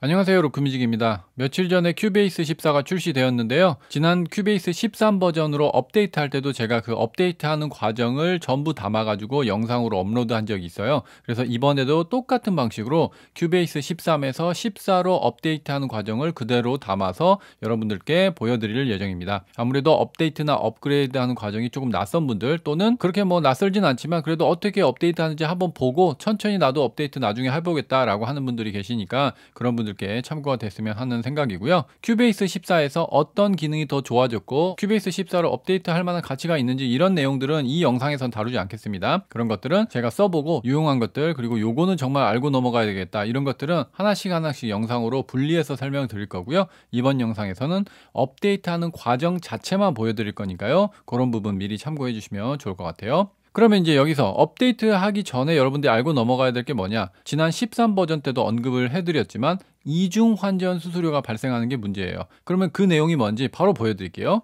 안녕하세요. 로크뮤직입니다. 며칠 전에 큐베이스 14가 출시되었는데요. 지난 큐베이스 13 버전으로 업데이트 할 때도 제가 그 업데이트 하는 과정을 전부 담아가지고 영상으로 업로드 한 적이 있어요. 그래서 이번에도 똑같은 방식으로 큐베이스 13에서 14로 업데이트 하는 과정을 그대로 담아서 여러분들께 보여드릴 예정입니다. 아무래도 업데이트나 업그레이드 하는 과정이 조금 낯선 분들 또는 그렇게 뭐 낯설진 않지만 그래도 어떻게 업데이트 하는지 한번 보고 천천히 나도 업데이트 나중에 해보겠다라고 하는 분들이 계시니까 그런 분들 여러분들께 참고가 됐으면 하는 생각이고요. 큐베이스 14에서 어떤 기능이 더 좋아졌고 큐베이스 14를 업데이트할 만한 가치가 있는지 이런 내용들은 이 영상에선 다루지 않겠습니다. 그런 것들은 제가 써보고 유용한 것들 그리고 요거는 정말 알고 넘어가야 되겠다 이런 것들은 하나씩 하나씩 영상으로 분리해서 설명을 드릴 거고요. 이번 영상에서는 업데이트하는 과정 자체만 보여드릴 거니까요. 그런 부분 미리 참고해 주시면 좋을 것 같아요. 그러면 이제 여기서 업데이트 하기 전에 여러분들이 알고 넘어가야 될 게 뭐냐. 지난 13버전 때도 언급을 해드렸지만 이중 환전 수수료가 발생하는 게 문제예요. 그러면 그 내용이 뭔지 바로 보여드릴게요.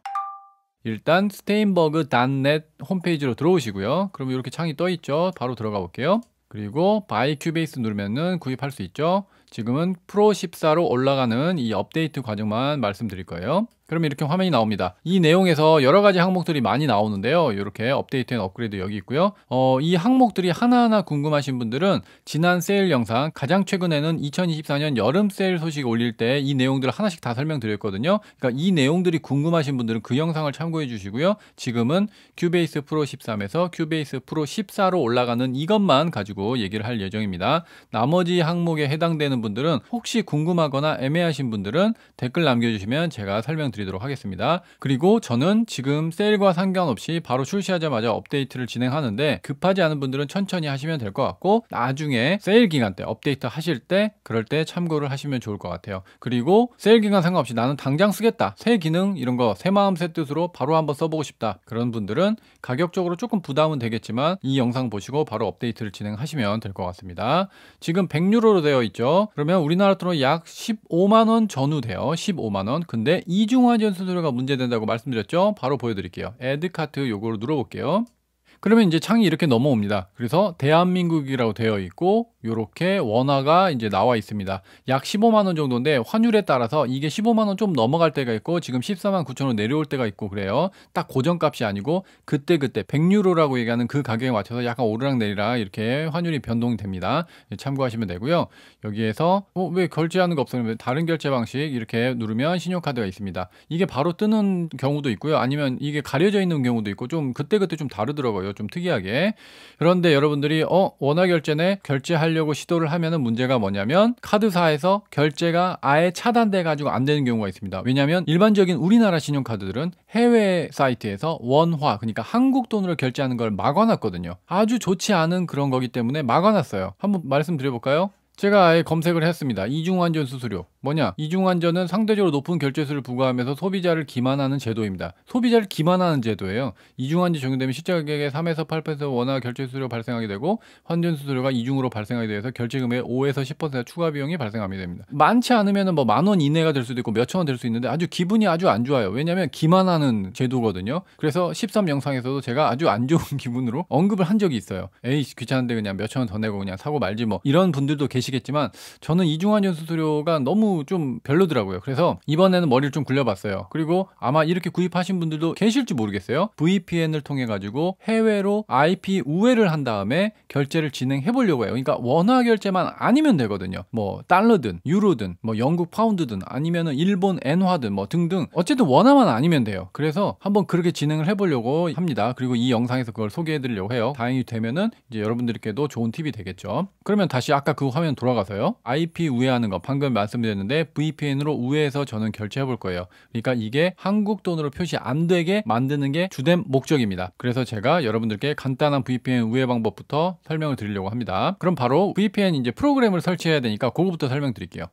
일단 스테인버그.net 홈페이지로 들어오시고요. 그럼 이렇게 창이 떠 있죠. 바로 들어가 볼게요. 그리고 바이 큐베이스 누르면은 구입할 수 있죠. 지금은 프로 14로 올라가는 이 업데이트 과정만 말씀드릴 거예요. 그럼 이렇게 화면이 나옵니다. 이 내용에서 여러 가지 항목들이 많이 나오는데요. 이렇게 업데이트 앤 업그레이드 여기 있고요. 어, 이 항목들이 하나하나 궁금하신 분들은 지난 세일 영상 가장 최근에는 2024년 여름 세일 소식 올릴 때 이 내용들을 하나씩 다 설명드렸거든요. 그러니까 이 내용들이 궁금하신 분들은 그 영상을 참고해 주시고요. 지금은 큐베이스 프로 13에서 큐베이스 프로 14로 올라가는 이것만 가지고 얘기를 할 예정입니다. 나머지 항목에 해당되는 분들은 혹시 궁금하거나 애매하신 분들은 댓글 남겨주시면 제가 설명 드리도록 하겠습니다. 그리고 저는 지금 세일과 상관없이 바로 출시하자마자 업데이트를 진행하는데 급하지 않은 분들은 천천히 하시면 될 것 같고 나중에 세일 기간 때 업데이트 하실 때 그럴 때 참고를 하시면 좋을 것 같아요. 그리고 세일 기간 상관없이 나는 당장 쓰겠다. 새 기능 이런 거 새 마음 새 뜻으로 바로 한번 써보고 싶다. 그런 분들은 가격적으로 조금 부담은 되겠지만 이 영상 보시고 바로 업데이트를 진행하시면 될 것 같습니다. 지금 100유로로 되어 있죠. 그러면 우리나라 돈으로 약 15만 원 전후 돼요. 15만 원. 근데 이중 사용화 전수 도료가 문제된다고 말씀드렸죠? 바로 보여드릴게요. a 드카트 a r t 요거를 눌러볼게요. 그러면 이제 창이 이렇게 넘어옵니다. 그래서 대한민국이라고 되어 있고 이렇게 원화가 이제 나와 있습니다. 약 15만 원 정도인데 환율에 따라서 이게 15만 원 좀 넘어갈 때가 있고 지금 14만 9천 원 내려올 때가 있고 그래요. 딱 고정값이 아니고 그때 그때 100유로라고 얘기하는 그 가격에 맞춰서 약간 오르락내리락 이렇게 환율이 변동이 됩니다. 예, 참고하시면 되고요. 여기에서 어, 왜 결제하는 거없었는 다른 결제 방식 이렇게 누르면 신용카드가 있습니다. 이게 바로 뜨는 경우도 있고요. 아니면 이게 가려져 있는 경우도 있고 좀 그때 그때 좀 다르더라고요. 좀 특이하게. 그런데 여러분들이 어 원화 결제네 결제하려고 시도를 하면은 문제가 뭐냐면 카드사에서 결제가 아예 차단돼 가지고 안 되는 경우가 있습니다. 왜냐하면 일반적인 우리나라 신용카드들은 해외 사이트에서 원화 그러니까 한국 돈으로 결제하는 걸 막아놨거든요. 아주 좋지 않은 그런 거기 때문에 막아놨어요. 한번 말씀드려볼까요? 제가 아예 검색을 했습니다. 이중환전 수수료. 뭐냐? 이중환전은 상대적으로 높은 결제수를 부과하면서 소비자를 기만하는 제도입니다. 소비자를 기만하는 제도예요. 이중환전 적용되면 실제 가격의 3에서 8% 원화 결제수수료 발생하게 되고 환전 수수료가 이중으로 발생하게 돼서 결제금의 5에서 10% 추가 비용이 발생하게 됩니다. 많지 않으면 뭐만 원 이내가 될 수도 있고 몇천 원될 수 있는데 아주 기분이 아주 안 좋아요. 왜냐면 하 기만하는 제도거든요. 그래서 13 영상에서도 제가 아주 안 좋은 기분으로 언급을 한 적이 있어요. 에이 귀찮은데 그냥 몇천 원더 내고 그냥 사고 말지 뭐 이런 분들도 계시 계시겠지만 저는 이중환 연수수료가 너무 좀 별로더라고요. 그래서 이번에는 머리를 좀 굴려봤어요. 그리고 아마 이렇게 구입하신 분들도 계실지 모르겠어요. VPN을 통해 가지고 해외로 IP 우회를 한 다음에 결제를 진행해 보려고 해요. 그러니까 원화 결제만 아니면 되거든요. 뭐 달러든 유로든 뭐 영국 파운드든 아니면 일본 엔화든 뭐 등등 어쨌든 원화만 아니면 돼요. 그래서 한번 그렇게 진행을 해보려고 합니다. 그리고 이 영상에서 그걸 소개해드리려고 해요. 다행히 되면은 이제 여러분들께도 좋은 팁이 되겠죠. 그러면 다시 아까 그 화면 일단은 돌아가서요. IP 우회하는 거 방금 말씀드렸는데 VPN으로 우회해서 저는 결제해 볼 거예요. 그러니까 이게 한국 돈으로 표시 안 되게 만드는 게 주된 목적입니다. 그래서 제가 여러분들께 간단한 VPN 우회 방법부터 설명을 드리려고 합니다. 그럼 바로 VPN 이제 프로그램을 설치해야 되니까 그거부터 설명드릴게요.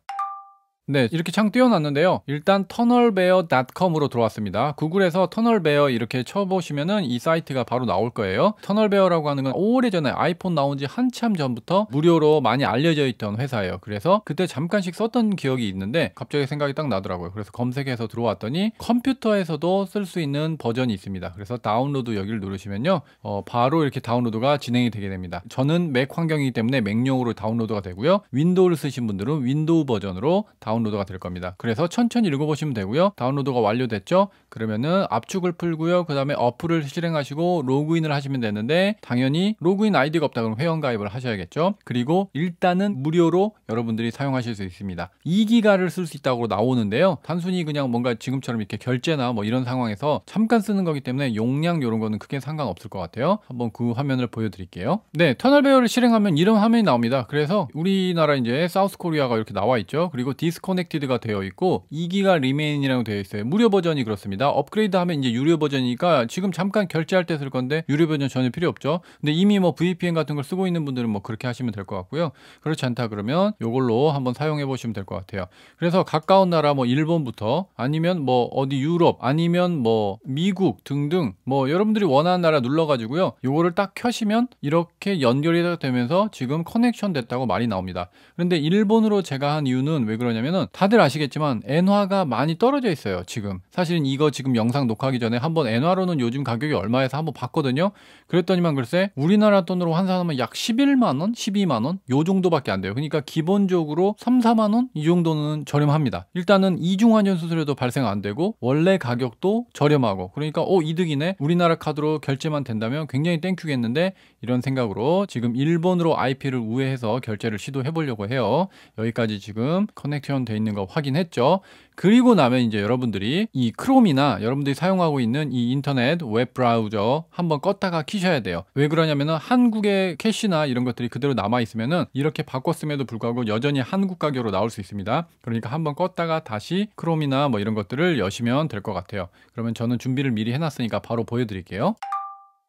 네, 이렇게 창 띄워놨는데요. 일단 터널베어.com으로 들어왔습니다. 구글에서 터널베어 이렇게 쳐보시면은 이 사이트가 바로 나올 거예요. 터널베어라고 하는 건 오래전에 아이폰 나온 지 한참 전부터 무료로 많이 알려져 있던 회사예요. 그래서 그때 잠깐씩 썼던 기억이 있는데 갑자기 생각이 딱 나더라고요. 그래서 검색해서 들어왔더니 컴퓨터에서도 쓸 수 있는 버전이 있습니다. 그래서 다운로드 여기를 누르시면요. 어, 바로 이렇게 다운로드가 진행이 되게 됩니다. 저는 맥 환경이기 때문에 맥용으로 다운로드가 되고요. 윈도우를 쓰신 분들은 윈도우 버전으로 다 다운로드가 될 겁니다. 그래서 천천히 읽어보시면 되고요. 다운로드가 완료됐죠? 그러면은 압축을 풀고요. 그 다음에 어플을 실행하시고 로그인을 하시면 되는데 당연히 로그인 아이디가 없다 그러면 회원가입을 하셔야겠죠. 그리고 일단은 무료로 여러분들이 사용하실 수 있습니다. 2기가를 쓸 수 있다고 나오는데요. 단순히 그냥 뭔가 지금처럼 이렇게 결제나 뭐 이런 상황에서 잠깐 쓰는 거기 때문에 용량 이런 거는 크게 상관없을 것 같아요. 한번 그 화면을 보여드릴게요. 네, 터널 배열을 실행하면 이런 화면이 나옵니다. 그래서 우리나라 이제 사우스 코리아가 이렇게 나와 있죠. 그리고 디스 디스커넥티드가 되어 있고 2기가 리메인이라고 되어 있어요. 무료 버전이 그렇습니다. 업그레이드하면 이제 유료 버전이니까 지금 잠깐 결제할 때 쓸 건데 유료 버전 전혀 필요 없죠. 근데 이미 뭐 VPN 같은 걸 쓰고 있는 분들은 뭐 그렇게 하시면 될 것 같고요. 그렇지 않다 그러면 이걸로 한번 사용해 보시면 될 것 같아요. 그래서 가까운 나라 뭐 일본부터 아니면 뭐 어디 유럽 아니면 뭐 미국 등등 뭐 여러분들이 원하는 나라 눌러 가지고요. 요거를 딱 켜시면 이렇게 연결이 되면서 지금 커넥션 됐다고 말이 나옵니다. 그런데 일본으로 제가 한 이유는 왜 그러냐면 뭐면은 다들 아시겠지만 엔화가 많이 떨어져 있어요. 지금 사실은 이거 지금 영상 녹화하기 전에 한번 엔화로는 요즘 가격이 얼마에서 한번 봤거든요. 그랬더니만 글쎄 우리나라 돈으로 환산하면 약 11만 원, 12만 원 요 정도밖에 안 돼요. 그러니까 기본적으로 3, 4만 원이 정도는 저렴합니다. 일단은 이중환전 수수료도 발생 안 되고 원래 가격도 저렴하고 그러니까 오 이득이네. 우리나라 카드로 결제만 된다면 굉장히 땡큐겠는데 이런 생각으로 지금 일본으로 IP를 우회해서 결제를 시도해 보려고 해요. 여기까지 지금 커넥션 돼있는거 확인했죠. 그리고 나면 이제 여러분들이 이 크롬이나 여러분들이 사용하고 있는 이 인터넷 웹 브라우저 한번 껐다가 키셔야 돼요. 왜 그러냐면은 한국의 캐시나 이런 것들이 그대로 남아 있으면은 이렇게 바꿨음에도 불구하고 여전히 한국 가격으로 나올 수 있습니다. 그러니까 한번 껐다가 다시 크롬이나 뭐 이런 것들을 여시면 될 것 같아요. 그러면 저는 준비를 미리 해놨으니까 바로 보여드릴게요.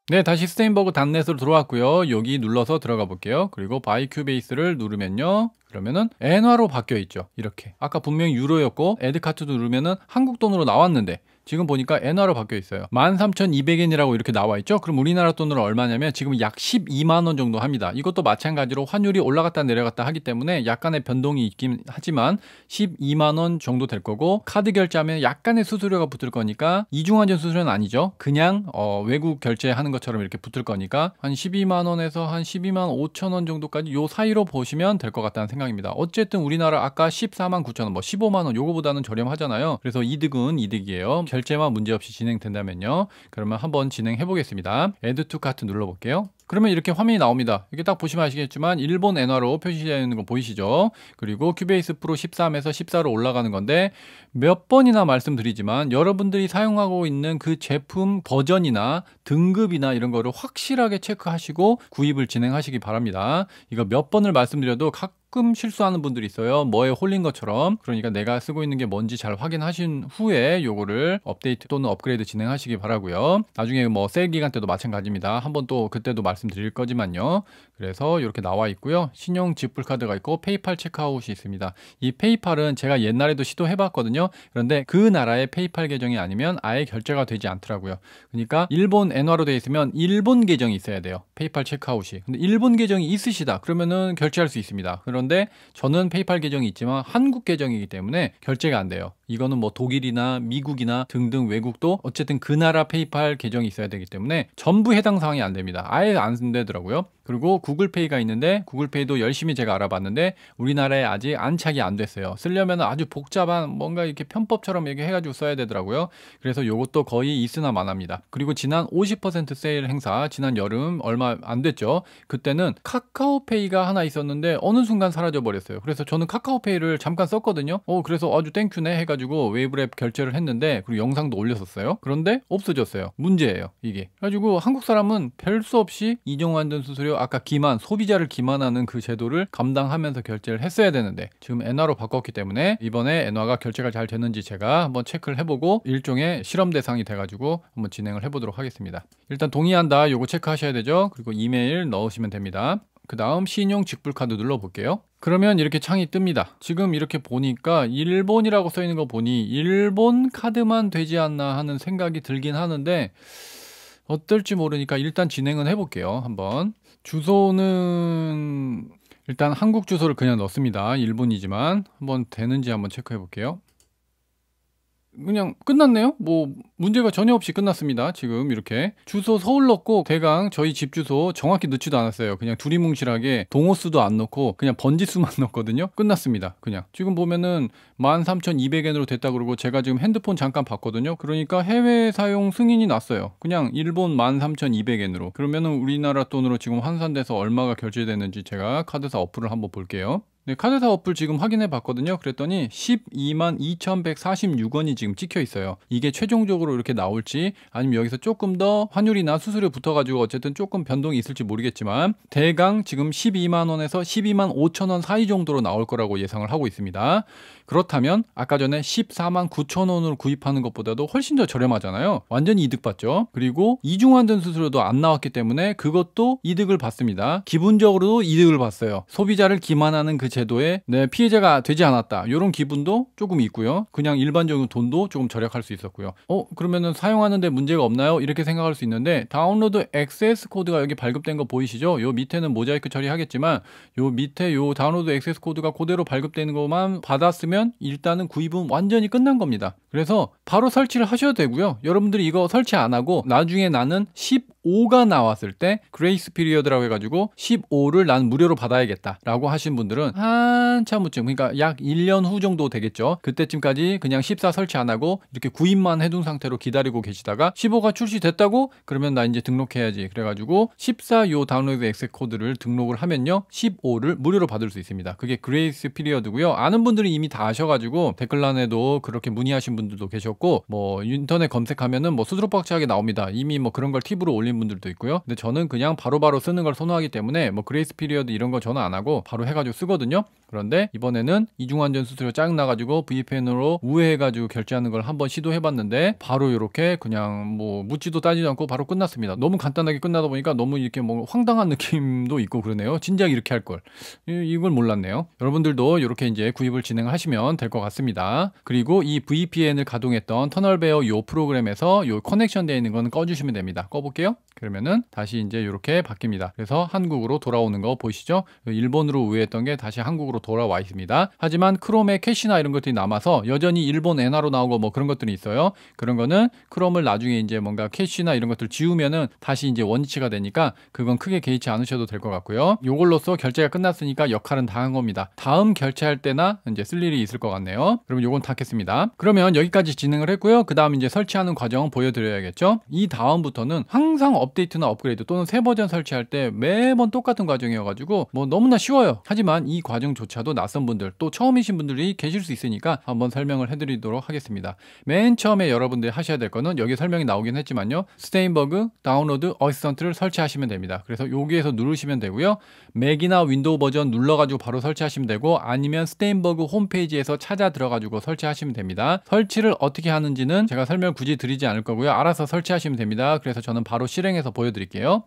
네, 다시 스테인버그 단넷으로 들어왔고요. 여기 눌러서 들어가 볼게요. 그리고 바이 큐베이스를 누르면요. 그러면은 엔화로 바뀌어 있죠. 이렇게. 아까 분명히 유로였고 에드카트도 누르면은 한국 돈으로 나왔는데 지금 보니까 엔화로 바뀌어 있어요. 13,200엔이라고 이렇게 나와 있죠. 그럼 우리나라 돈으로 얼마냐면 지금 약 12만 원 정도 합니다. 이것도 마찬가지로 환율이 올라갔다 내려갔다 하기 때문에 약간의 변동이 있긴 하지만 12만 원 정도 될 거고 카드 결제하면 약간의 수수료가 붙을 거니까 이중환전 수수료는 아니죠. 그냥 어, 외국 결제하는 것처럼 이렇게 붙을 거니까 한 12만 원에서 한 12만 5천 원 정도까지 요 사이로 보시면 될 것 같다는 생각입니다. 어쨌든 우리나라 아까 14만 9천 원, 뭐 15만 원 요거보다는 저렴하잖아요. 그래서 이득은 이득이에요. 결 결제와 문제없이 진행된다면요. 그러면 한번 진행해 보겠습니다. add to 눌러 볼게요. 그러면 이렇게 화면이 나옵니다. 이렇게 딱 보시면 아시겠지만 일본 엔화로 표시되어 있는 거 보이시죠? 그리고 큐베이스 프로 13에서 14로 올라가는 건데 몇 번이나 말씀드리지만 여러분들이 사용하고 있는 그 제품 버전이나 등급이나 이런 거를 확실하게 체크하시고 구입을 진행하시기 바랍니다. 이거 몇 번을 말씀드려도 각 가끔 실수하는 분들이 있어요. 뭐에 홀린 것처럼. 그러니까 내가 쓰고 있는 게 뭔지 잘 확인하신 후에 요거를 업데이트 또는 업그레이드 진행하시기 바라고요. 나중에 뭐세 기간 때도 마찬가지입니다. 한번 또 그때도 말씀 말씀드릴 거지만요. 그래서 이렇게 나와 있고요. 신용 지불카드가 있고 페이팔 체크아웃이 있습니다. 이 페이팔은 제가 옛날에도 시도해봤거든요. 그런데 그 나라의 페이팔 계정이 아니면 아예 결제가 되지 않더라고요. 그러니까 일본 엔화로 되어 있으면 일본 계정이 있어야 돼요. 페이팔 체크아웃이. 근데 일본 계정이 있으시다. 그러면은 결제할 수 있습니다. 그런데 저는 페이팔 계정이 있지만 한국 계정이기 때문에 결제가 안 돼요. 이거는 뭐 독일이나 미국이나 등등 외국도 어쨌든 그 나라 페이팔 계정이 있어야 되기 때문에 전부 해당 사항이 안 됩니다. 아예 안 되더라고요. 그리고 구글페이가 있는데 구글페이도 열심히 제가 알아봤는데 우리나라에 아직 안착이 안 됐어요. 쓰려면 아주 복잡한 뭔가 이렇게 편법처럼 이렇게 해가지고 써야 되더라고요. 그래서 요것도 거의 있으나 마나입니다. 그리고 지난 50% 세일 행사 지난 여름 얼마 안 됐죠. 그때는 카카오페이가 하나 있었는데 어느 순간 사라져 버렸어요. 그래서 저는 카카오페이를 잠깐 썼거든요. 어 그래서 아주 땡큐네 해가지고 해가지고 웨이브랩 결제를 했는데 그리고 영상도 올렸었어요. 그런데 없어졌어요. 문제예요 이게. 그래가지고 한국 사람은 별 수 없이 이정완전 수수료 아까 기만 소비자를 기만하는 그 제도를 감당하면서 결제를 했어야 되는데 지금 엔화로 바꿨기 때문에 이번에 엔화가 결제가 잘 됐는지 제가 한번 체크를 해보고 일종의 실험 대상이 돼가지고 한번 진행을 해보도록 하겠습니다. 일단 동의한다 요거 체크하셔야 되죠. 그리고 이메일 넣으시면 됩니다. 그 다음 신용 직불카드 눌러볼게요. 그러면 이렇게 창이 뜹니다. 지금 이렇게 보니까 일본이라고 써 있는 거 보니 일본 카드만 되지 않나 하는 생각이 들긴 하는데 어떨지 모르니까 일단 진행은 해볼게요. 한번 주소는 일단 한국 주소를 그냥 넣습니다. 일본이지만 한번 되는지 한번 체크해 볼게요. 그냥 끝났네요. 뭐 문제가 전혀 없이 끝났습니다. 지금 이렇게 주소 서울 넣고 대강 저희 집 주소 정확히 넣지도 않았어요. 그냥 두리뭉실하게 동호수도 안 넣고 그냥 번지수만 넣었거든요. 끝났습니다. 그냥 지금 보면은 13,200엔으로 됐다 그러고 제가 지금 핸드폰 잠깐 봤거든요. 그러니까 해외 사용 승인이 났어요. 그냥 일본 13,200엔으로 그러면은 우리나라 돈으로 지금 환산돼서 얼마가 결제됐는지 제가 카드사 어플을 한번 볼게요. 네, 카드사 어플 지금 확인해 봤거든요. 그랬더니 12만 2,146원이 지금 찍혀 있어요. 이게 최종적으로 이렇게 나올지 아니면 여기서 조금 더 환율이나 수수료 붙어 가지고 어쨌든 조금 변동이 있을지 모르겠지만 대강 지금 12만 원에서 12만 5천 원 사이 정도로 나올 거라고 예상을 하고 있습니다. 그렇다면 아까 전에 14만 9천 원으로 구입하는 것보다도 훨씬 더 저렴하잖아요. 완전히 이득 받죠 그리고 이중환전 수수료도 안 나왔기 때문에 그것도 이득을 받습니다 기본적으로도 이득을 봤어요. 소비자를 기만하는 그 제도에 네, 피해자가 되지 않았다. 이런 기분도 조금 있고요. 그냥 일반적인 돈도 조금 절약할 수 있었고요. 어 그러면은 사용하는데 문제가 없나요? 이렇게 생각할 수 있는데 다운로드 액세스 코드가 여기 발급된 거 보이시죠? 요 밑에는 모자이크 처리하겠지만 요 밑에 요 다운로드 액세스 코드가 그대로 발급되는 것만 받았으면 하면 일단은 구입은 완전히 끝난 겁니다. 그래서 바로 설치를 하셔도 되고요. 여러분들이 이거 설치 안 하고 나중에 나는 1 0 5가 나왔을 때 그레이스 피리어드라고 해가지고 15를 난 무료로 받아야겠다 라고 하신 분들은 한참 후쯤 그러니까 약 1년 후 정도 되겠죠 그때쯤까지 그냥 14 설치 안 하고 이렇게 구입만 해둔 상태로 기다리고 계시다가 15가 출시됐다고 그러면 나 이제 등록해야지 그래가지고 14 요 다운로드 엑셋 코드를 등록을 하면요 15를 무료로 받을 수 있습니다 그게 그레이스 피리어드고요 아는 분들이 이미 다 아셔가지고 댓글란에도 그렇게 문의하신 분들도 계셨고 뭐 인터넷 검색하면은 뭐 수두룩박지하게 나옵니다 이미 뭐 그런 걸 팁으로 올린 걸리 분들도 있고요. 근데 저는 그냥 바로바로 바로 쓰는 걸 선호하기 때문에 뭐 그레이스 피리어드 이런 거 저는 안 하고 바로 해가지고 쓰거든요. 그런데 이번에는 이중환전 수수료 짜증 나가지고 v p n 으로 우회해가지고 결제하는 걸 한번 시도해봤는데 바로 이렇게 그냥 뭐 묻지도 따지도 않고 바로 끝났습니다. 너무 간단하게 끝나다 보니까 너무 이렇게 뭐 황당한 느낌도 있고 그러네요. 진작 이렇게 할 걸. 이걸 몰랐네요. 여러분들도 이렇게 이제 구입을 진행하시면 될 것 같습니다. 그리고 이 VPN을 가동했던 터널베어 요 프로그램에서 요 커넥션 되어 있는 건 꺼주시면 됩니다. 꺼볼게요. 그러면은 다시 이제 이렇게 바뀝니다. 그래서 한국으로 돌아오는 거 보이시죠? 일본으로 우회했던 게 다시 한국으로 돌아와 있습니다. 하지만 크롬의 캐시나 이런 것들이 남아서 여전히 일본 엔화로 나오고 뭐 그런 것들이 있어요. 그런 거는 크롬을 나중에 이제 뭔가 캐시나 이런 것들 지우면은 다시 이제 원치가 되니까 그건 크게 개의치 않으셔도 될 것 같고요. 요걸로써 결제가 끝났으니까 역할은 다 한 겁니다. 다음 결제할 때나 이제 쓸 일이 있을 것 같네요. 그럼 요건 닫겠습니다. 그러면 여기까지 진행을 했고요. 그 다음 이제 설치하는 과정 보여드려야겠죠. 이 다음부터는 항상 항상 업데이트나 업그레이드 또는 새 버전 설치할 때 매번 똑같은 과정이어가지고 뭐 너무나 쉬워요. 하지만 이 과정조차도 낯선 분들 또 처음이신 분들이 계실 수 있으니까 한번 설명을 해드리도록 하겠습니다. 맨 처음에 여러분들이 하셔야 될 거는 여기 설명이 나오긴 했지만요. 스테인버그 다운로드 어시스턴트를 설치하시면 됩니다. 그래서 여기에서 누르시면 되고요. 맥이나 윈도우 버전 눌러가지고 바로 설치하시면 되고 아니면 스테인버그 홈페이지에서 찾아 들어가지고 설치하시면 됩니다. 설치를 어떻게 하는지는 제가 설명 굳이 드리지 않을 거고요. 알아서 설치하시면 됩니다. 그래서 저는 바로 실행 실행해서 보여드릴게요.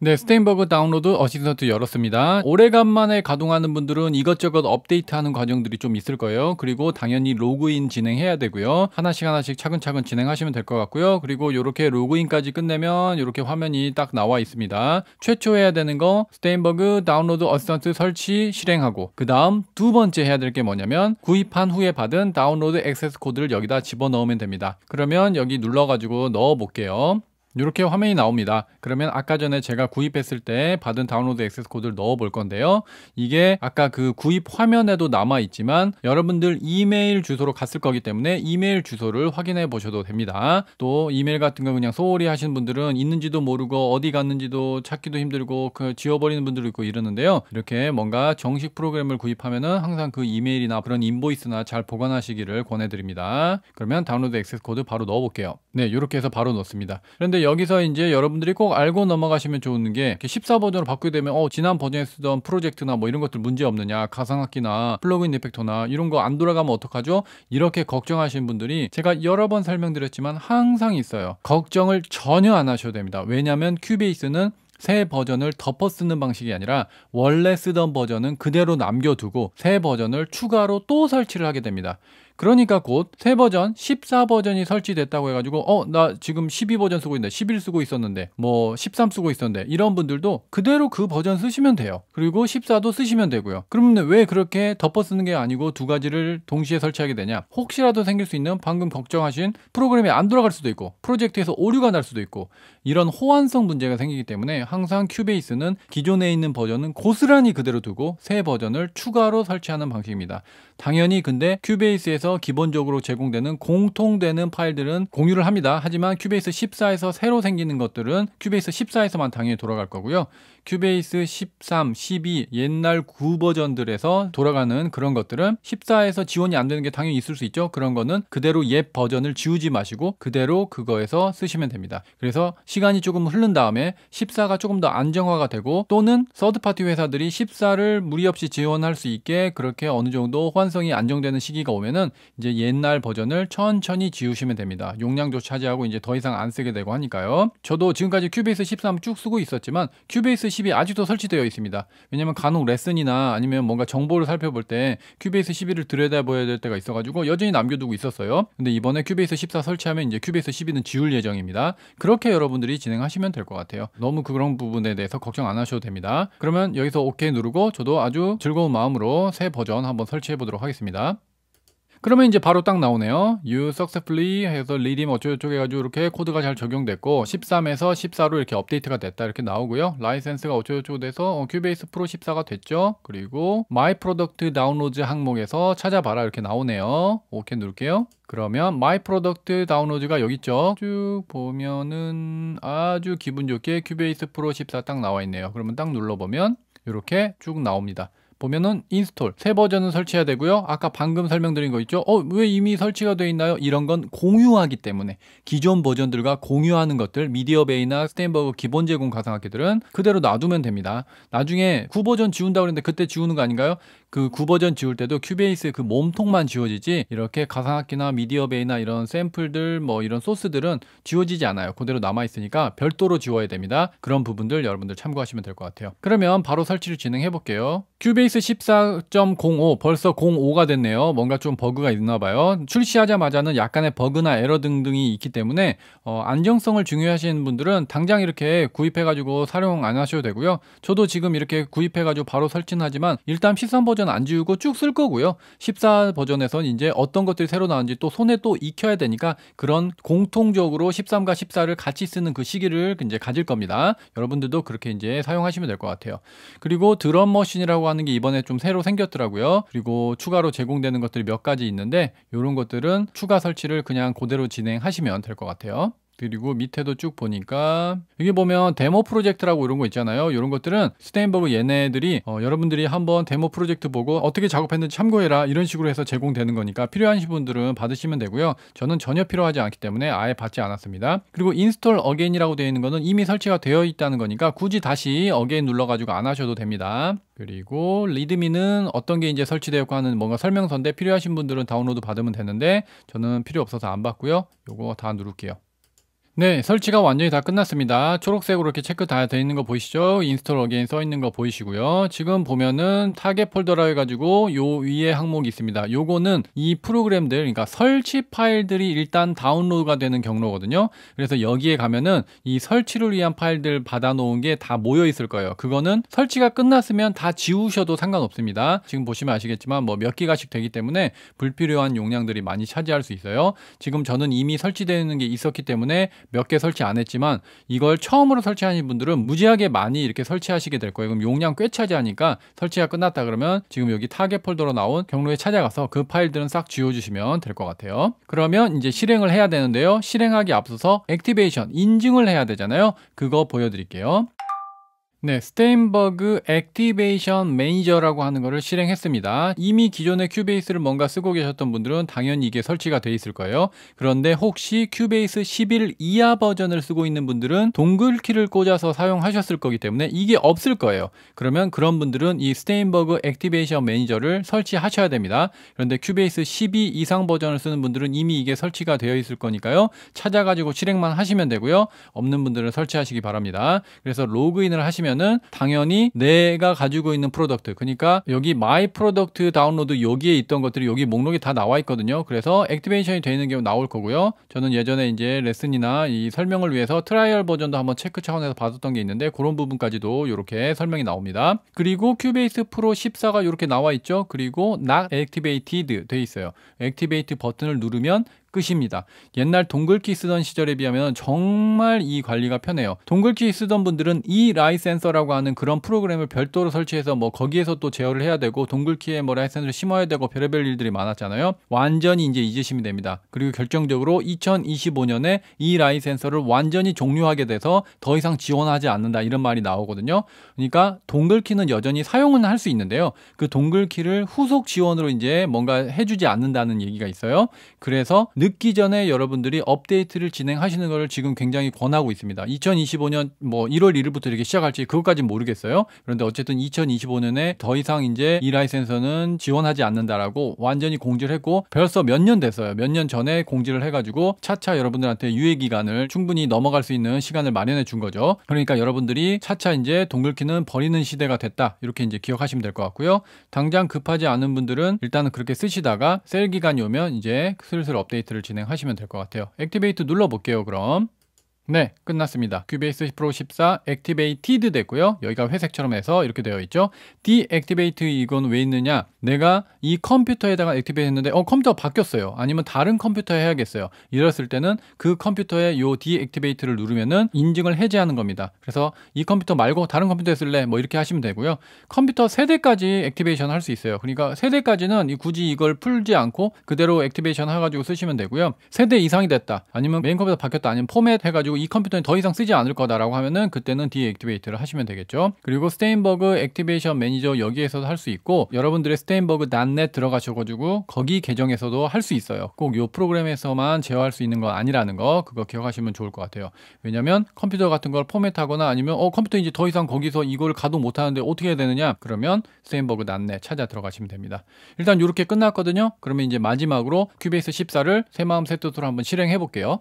네, 스테인버그 다운로드 어시스턴트 열었습니다. 오래간만에 가동하는 분들은 이것저것 업데이트하는 과정들이 좀 있을 거예요. 그리고 당연히 로그인 진행해야 되고요. 하나씩 하나씩 차근차근 진행하시면 될 것 같고요. 그리고 이렇게 로그인까지 끝내면 이렇게 화면이 딱 나와 있습니다. 최초 해야 되는 거 스테인버그 다운로드 어시스턴트 설치 실행하고 그 다음 두 번째 해야 될 게 뭐냐면 구입한 후에 받은 다운로드 액세스 코드를 여기다 집어넣으면 됩니다. 그러면 여기 눌러가지고 넣어볼게요. 이렇게 화면이 나옵니다. 그러면 아까 전에 제가 구입했을 때 받은 다운로드 액세스 코드를 넣어 볼 건데요. 이게 아까 그 구입 화면에도 남아 있지만 여러분들 이메일 주소로 갔을 거기 때문에 이메일 주소를 확인해 보셔도 됩니다. 또 이메일 같은 거 그냥 소홀히 하신 분들은 있는지도 모르고 어디 갔는지도 찾기도 힘들고 그 지워버리는 분들도 있고 이러는데요. 이렇게 뭔가 정식 프로그램을 구입하면은 항상 그 이메일이나 그런 인보이스나 잘 보관하시기를 권해드립니다. 그러면 다운로드 액세스 코드 바로 넣어볼게요. 네, 이렇게 해서 바로 넣습니다. 그런데 여기서 이제 여러분들이 꼭 알고 넘어가시면 좋은 게 14버전으로 바꾸게 되면 어, 지난 버전에 쓰던 프로젝트나 뭐 이런 것들 문제 없느냐, 가상악기나 플러그인 이펙터나 이런 거 안 돌아가면 어떡하죠? 이렇게 걱정하시는 분들이 제가 여러 번 설명드렸지만 항상 있어요. 걱정을 전혀 안 하셔도 됩니다. 왜냐하면 큐베이스는 새 버전을 덮어 쓰는 방식이 아니라 원래 쓰던 버전은 그대로 남겨두고 새 버전을 추가로 또 설치를 하게 됩니다. 그러니까 곧 새 버전 14버전이 설치됐다고 해가지고 어 나 지금 12버전 쓰고 있는데 11 쓰고 있었는데 뭐 13 쓰고 있었는데 이런 분들도 그대로 그 버전 쓰시면 돼요. 그리고 14도 쓰시면 되고요. 그러면 왜 그렇게 덮어 쓰는 게 아니고 두 가지를 동시에 설치하게 되냐? 혹시라도 생길 수 있는 방금 걱정하신 프로그램이 안 돌아갈 수도 있고 프로젝트에서 오류가 날 수도 있고 이런 호환성 문제가 생기기 때문에 항상 큐베이스는 기존에 있는 버전은 고스란히 그대로 두고 새 버전을 추가로 설치하는 방식입니다. 당연히 근데 큐베이스에서 큐베이스에서 기본적으로 제공되는 공통되는 파일들은 공유를 합니다. 하지만 큐베이스 14에서 새로 생기는 것들은 큐베이스 14에서만 당연히 돌아갈 거고요. 큐베이스 13, 12 옛날 9 버전들에서 돌아가는 그런 것들은 14에서 지원이 안 되는 게 당연히 있을 수 있죠. 그런 거는 그대로 옛 버전을 지우지 마시고 그대로 그거에서 쓰시면 됩니다. 그래서 시간이 조금 흐른 다음에 14가 조금 더 안정화가 되고 또는 서드파티 회사들이 14를 무리 없이 지원할 수 있게 그렇게 어느 정도 호환성이 안정되는 시기가 오면은 이제 옛날 버전을 천천히 지우시면 됩니다. 용량도 차지하고 이제 더 이상 안 쓰게 되고 하니까요. 저도 지금까지 큐베이스 13 쭉 쓰고 있었지만 큐베이스 10이 아직도 설치되어 있습니다. 왜냐면 간혹 레슨이나 아니면 뭔가 정보를 살펴볼 때 큐베이스 1 2를 들여다봐야 될 때가 있어가지고 여전히 남겨두고 있었어요. 근데 이번에 큐베이스 14 설치하면 이제 큐베이스 12는 지울 예정입니다. 그렇게 여러분들이 진행하시면 될 것 같아요. 너무 그런 부분에 대해서 걱정 안 하셔도 됩니다. 그러면 여기서 OK 누르고 저도 아주 즐거운 마음으로 새 버전 한번 설치해 보도록 하겠습니다. 그러면 이제 바로 딱 나오네요. You successfully 해서 리딤 어쩌고저쩌고 해가지고 이렇게 코드가 잘 적용됐고 13에서 14로 이렇게 업데이트가 됐다 이렇게 나오고요. 라이센스가 어쩌고저쩌고 돼서 어, 큐베이스 프로 14가 됐죠. 그리고 마이 프로덕트 다운로드 항목에서 찾아봐라 이렇게 나오네요. 오케이 누를게요. 그러면 마이 프로덕트 다운로드가 여기 있죠. 쭉 보면은 아주 기분 좋게 큐베이스 프로 14 딱 나와 있네요. 그러면 딱 눌러보면 이렇게 쭉 나옵니다. 보면은 인스톨 새 버전은 설치해야 되고요. 아까 방금 설명드린 거 있죠. 어, 왜 이미 설치가 돼 있나요? 이런 건 공유하기 때문에 기존 버전들과 공유하는 것들 미디어베이나 스탠버그 기본 제공 가상악기들은 그대로 놔두면 됩니다. 나중에 구버전 지운다고 그랬는데 그때 지우는 거 아닌가요? 그 구버전 지울 때도 큐베이스 그 몸통만 지워지지 이렇게 가상악기나 미디어베이나 이런 샘플들 뭐 이런 소스들은 지워지지 않아요. 그대로 남아 있으니까 별도로 지워야 됩니다. 그런 부분들 여러분들 참고하시면 될 것 같아요. 그러면 바로 설치를 진행해 볼게요. 큐베이스 14.05 벌써 05가 됐네요. 뭔가 좀 버그가 있나 봐요. 출시하자마자는 약간의 버그나 에러 등등이 있기 때문에 어, 안정성을 중요하시는 분들은 당장 이렇게 구입해 가지고 사용 안 하셔도 되고요. 저도 지금 이렇게 구입해 가지고 바로 설치는 하지만 일단 1 3 버전 버전 안 지우고 쭉 쓸 거고요. 14 버전에선 이제 어떤 것들이 새로 나왔는지또 손에 또 익혀야 되니까 그런 공통적으로 13과 14를 같이 쓰는 그 시기를 이제 가질 겁니다. 여러분들도 그렇게 이제 사용하시면 될 것 같아요. 그리고 드럼 머신이라고 하는 게 이번에 좀 새로 생겼더라고요. 그리고 추가로 제공되는 것들이 몇 가지 있는데 이런 것들은 추가 설치를 그냥 그대로 진행하시면 될 것 같아요. 그리고 밑에도 쭉 보니까 여기 보면 데모 프로젝트라고 이런 거 있잖아요. 이런 것들은 스테인버그 얘네들이 어, 여러분들이 한번 데모 프로젝트 보고 어떻게 작업했는지 참고해라 이런 식으로 해서 제공되는 거니까 필요한신 분들은 받으시면 되고요. 저는 전혀 필요하지 않기 때문에 아예 받지 않았습니다. 그리고 인스톨 어게인이라고 되어 있는 거는 이미 설치가 되어 있다는 거니까 굳이 다시 어게인 눌러가지고 안 하셔도 됩니다. 그리고 리드미는 어떤 게 이제 설치되었고 하는 뭔가 설명서인데 필요하신 분들은 다운로드 받으면 되는데 저는 필요 없어서 안 받고요. 요거 다 누를게요. 네, 설치가 완전히 다 끝났습니다. 초록색으로 이렇게 체크 다되어 있는 거 보이시죠? 인스톨 어게인 써 있는 거 보이시고요. 지금 보면은 타겟 폴더라 해가지고 요 위에 항목이 있습니다. 요거는 이 프로그램들, 그러니까 설치 파일들이 일단 다운로드가 되는 경로거든요. 그래서 여기에 가면은 이 설치를 위한 파일들 받아놓은 게 다 모여 있을 거예요. 그거는 설치가 끝났으면 다 지우셔도 상관없습니다. 지금 보시면 아시겠지만 뭐 몇 기가씩 되기 때문에 불필요한 용량들이 많이 차지할 수 있어요. 지금 저는 이미 설치되는게 있었기 때문에 몇개 설치 안 했지만 이걸 처음으로 설치하는 분들은 무지하게 많이 이렇게 설치하시게 될 거예요. 그럼 용량 꽤 차지하니까 설치가 끝났다 그러면 지금 여기 타겟 폴더로 나온 경로에 찾아가서 그 파일들은 싹 지워주시면 될 것 같아요. 그러면 이제 실행을 해야 되는데요. 실행하기 앞서서 액티베이션 인증을 해야 되잖아요. 그거 보여드릴게요. 네, 스테인버그 액티베이션 매니저라고 하는 것을 실행했습니다. 이미 기존의 큐베이스를 뭔가 쓰고 계셨던 분들은 당연히 이게 설치가 돼 있을 거예요. 그런데 혹시 큐베이스 11 이하 버전을 쓰고 있는 분들은 동글키를 꽂아서 사용하셨을 거기 때문에 이게 없을 거예요. 그러면 그런 분들은 이 스테인버그 액티베이션 매니저를 설치하셔야 됩니다. 그런데 큐베이스 12 이상 버전을 쓰는 분들은 이미 이게 설치가 되어 있을 거니까요. 찾아가지고 실행만 하시면 되고요. 없는 분들은 설치하시기 바랍니다. 그래서 로그인을 하시면 하면은 당연히 내가 가지고 있는 프로덕트 그러니까 여기 마이 프로덕트 다운로드 여기에 있던 것들이 여기 목록에 다 나와 있거든요. 그래서 액티베이션이 되어 있는 경우 나올 거고요. 저는 예전에 이제 레슨이나 이 설명을 위해서 트라이얼 버전도 한번 체크 차원에서 봤었던 게 있는데 그런 부분까지도 이렇게 설명이 나옵니다. 그리고 큐베이스 프로 14가 이렇게 나와 있죠. 그리고 not activated 돼 있어요. 액티베이트 버튼을 누르면 끝입니다. 옛날 동글키 쓰던 시절에 비하면 정말 이 관리가 편해요. 동글키 쓰던 분들은 이 라이센서라고 하는 그런 프로그램을 별도로 설치해서 뭐 거기에서 또 제어를 해야 되고 동글키에 뭐 라이센서를 심어야 되고 별의별 일들이 많았잖아요. 완전히 이제 잊으시면 됩니다. 그리고 결정적으로 2025년에 이 라이센서를 완전히 종료하게 돼서 더 이상 지원하지 않는다 이런 말이 나오거든요. 그러니까 동글키는 여전히 사용은 할 수 있는데요. 그 동글키를 후속 지원으로 이제 뭔가 해주지 않는다는 얘기가 있어요. 그래서 늦기 전에 여러분들이 업데이트를 진행하시는 것을 지금 굉장히 권하고 있습니다. 2025년 뭐 1월 1일부터 이렇게 시작할지 그것까지는 모르겠어요. 그런데 어쨌든 2025년에 더 이상 이제 이 라이센서는 지원하지 않는다라고 완전히 공지를 했고 벌써 몇 년 됐어요. 몇 년 전에 공지를 해가지고 차차 여러분들한테 유예 기간을 충분히 넘어갈 수 있는 시간을 마련해 준 거죠. 그러니까 여러분들이 차차 이제 동글키는 버리는 시대가 됐다 이렇게 이제 기억하시면 될 것 같고요. 당장 급하지 않은 분들은 일단은 그렇게 쓰시다가 셀 기간이 오면 이제 슬슬 업데이트 액티베이트를 진행하시면 될 것 같아요. 액티베이트 눌러볼게요, 그럼. 네, 끝났습니다. q b 큐베이 Pro 14 액티베이티드 됐고요. 여기가 회색처럼 해서 이렇게 되어 있죠. 디액티베이트 이건 왜 있느냐? 내가 이 컴퓨터에다가 액티베이트 했는데 어 컴퓨터 바뀌었어요. 아니면 다른 컴퓨터에 해야겠어요. 이랬을 때는 그 컴퓨터에 요 디액티베이트를 누르면은 인증을 해제하는 겁니다. 그래서 이 컴퓨터 말고 다른 컴퓨터에 쓸래? 뭐 이렇게 하시면 되고요. 컴퓨터 세대까지 액티베이션 할 수 있어요. 그러니까 세대까지는 굳이 이걸 풀지 않고 그대로 액티베이션 해 가지고 쓰시면 되고요. 세대 이상이 됐다. 아니면 메인 컴퓨터 바뀌었다. 아니면 포맷 해 가지고 이 컴퓨터는 더 이상 쓰지 않을 거다라고 하면은 그때는 디액티베이트를 하시면 되겠죠. 그리고 스테인버그 액티베이션 매니저 여기에서도 할 수 있고 여러분들의 스테인버그 난넷 들어가셔가지고 거기 계정에서도 할 수 있어요. 꼭 이 프로그램에서만 제어할 수 있는 거 아니라는 거 그거 기억하시면 좋을 것 같아요. 왜냐면 컴퓨터 같은 걸 포맷하거나 아니면 어 컴퓨터 이제 더 이상 거기서 이걸 가동 못하는데 어떻게 해야 되느냐 그러면 스테인버그 난넷 찾아 들어가시면 됩니다. 일단 이렇게 끝났거든요. 그러면 이제 마지막으로 큐베이스 14를 새마음 새뜻으로 한번 실행해 볼게요.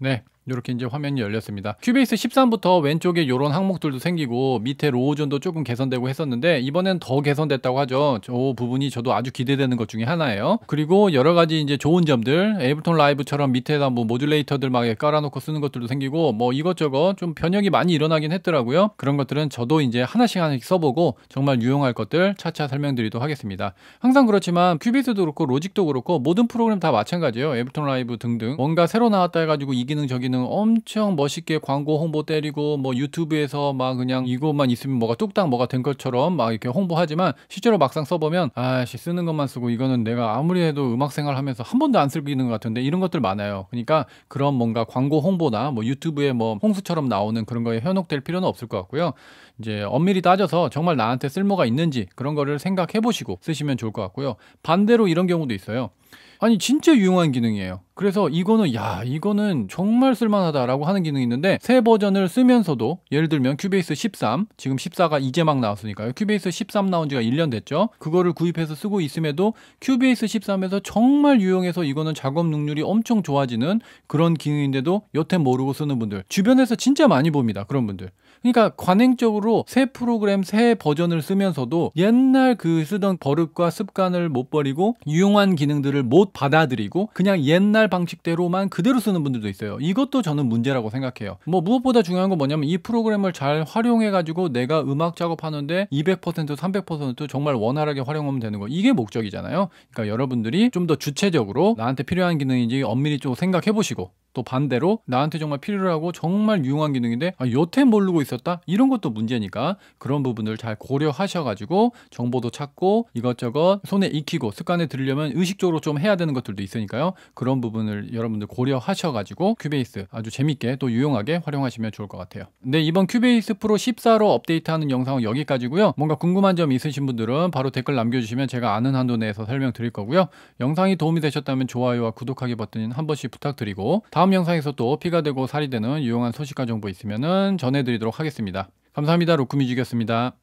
네, 이렇게 이제 화면이 열렸습니다. 큐베이스 13부터 왼쪽에 이런 항목들도 생기고 밑에 로우존도 조금 개선되고 했었는데 이번엔 더 개선됐다고 하죠. 저 부분이 저도 아주 기대되는 것 중에 하나예요. 그리고 여러 가지 이제 좋은 점들 에이블톤 라이브처럼 밑에다 뭐 모듈레이터들 막 깔아놓고 쓰는 것들도 생기고 뭐 이것저것 좀 변혁이 많이 일어나긴 했더라고요. 그런 것들은 저도 이제 하나씩 하나씩 써보고 정말 유용할 것들 차차 설명드리도록 하겠습니다. 항상 그렇지만 큐베이스도 그렇고 로직도 그렇고 모든 프로그램 다 마찬가지예요. 에이블톤 라이브 등등 뭔가 새로 나왔다 해가지고 이 기능 저기 경는 엄청 멋있게 광고 홍보 때리고 뭐 유튜브에서 막 그냥 이것만 있으면 뭐가 뚝딱 뭐가 된 것처럼 막 이렇게 홍보하지만 실제로 막상 써보면 아씨 쓰는 것만 쓰고 이거는 내가 아무리 해도 음악 생활하면서 한 번도 안 쓰기는 것 같은데 이런 것들 많아요. 그러니까 그런 뭔가 광고 홍보나 뭐 유튜브에 뭐 홍수처럼 나오는 그런 거에 현혹될 필요는 없을 것 같고요. 이제 엄밀히 따져서 정말 나한테 쓸모가 있는지 그런 거를 생각해 보시고 쓰시면 좋을 것 같고요. 반대로 이런 경우도 있어요. 아니 진짜 유용한 기능이에요. 그래서 이거는 야 이거는 정말 쓸만하다라고 하는 기능이 있는데 새 버전을 쓰면서도 예를 들면 큐베이스 13 지금 14가 이제 막 나왔으니까요. 큐베이스 13 나온 지가 1년 됐죠. 그거를 구입해서 쓰고 있음에도 큐베이스 13에서 정말 유용해서 이거는 작업 능률이 엄청 좋아지는 그런 기능인데도 여태 모르고 쓰는 분들 주변에서 진짜 많이 봅니다. 그런 분들 그러니까 관행적으로 새 프로그램 새 버전을 쓰면서도 옛날 그 쓰던 버릇과 습관을 못 버리고 유용한 기능들을 못 받아들이고 그냥 옛날 방식대로만 그대로 쓰는 분들도 있어요. 이것도 저는 문제라고 생각해요. 뭐 무엇보다 중요한 건 뭐냐면 이 프로그램을 잘 활용해 가지고 내가 음악 작업하는데 200% 300% 정말 원활하게 활용하면 되는 거 이게 목적이잖아요. 그러니까 여러분들이 좀 더 주체적으로 나한테 필요한 기능인지 엄밀히 좀 생각해 보시고 또 반대로 나한테 정말 필요로 하고 정말 유용한 기능인데 아, 여태 모르고 있었다 이런 것도 문제니까 그런 부분을 잘 고려하셔가지고 정보도 찾고 이것저것 손에 익히고 습관에 들려면 으 의식적으로 좀 해야 되는 것들도 있으니까요 그런 부분을 여러분들 고려하셔가지고 큐베이스 아주 재밌게 또 유용하게 활용하시면 좋을 것 같아요 네 이번 큐베이스 프로 14로 업데이트하는 영상은 여기까지고요 뭔가 궁금한 점 있으신 분들은 바로 댓글 남겨주시면 제가 아는 한도 내에서 설명드릴 거고요 영상이 도움이 되셨다면 좋아요와 구독하기 버튼 한 번씩 부탁드리고 다음 다음 영상에서 도 피가 되고 살이 되는 유용한 소식과 정보 있으면 전해드리도록 하겠습니다. 감사합니다. 로크뮤직이었습니다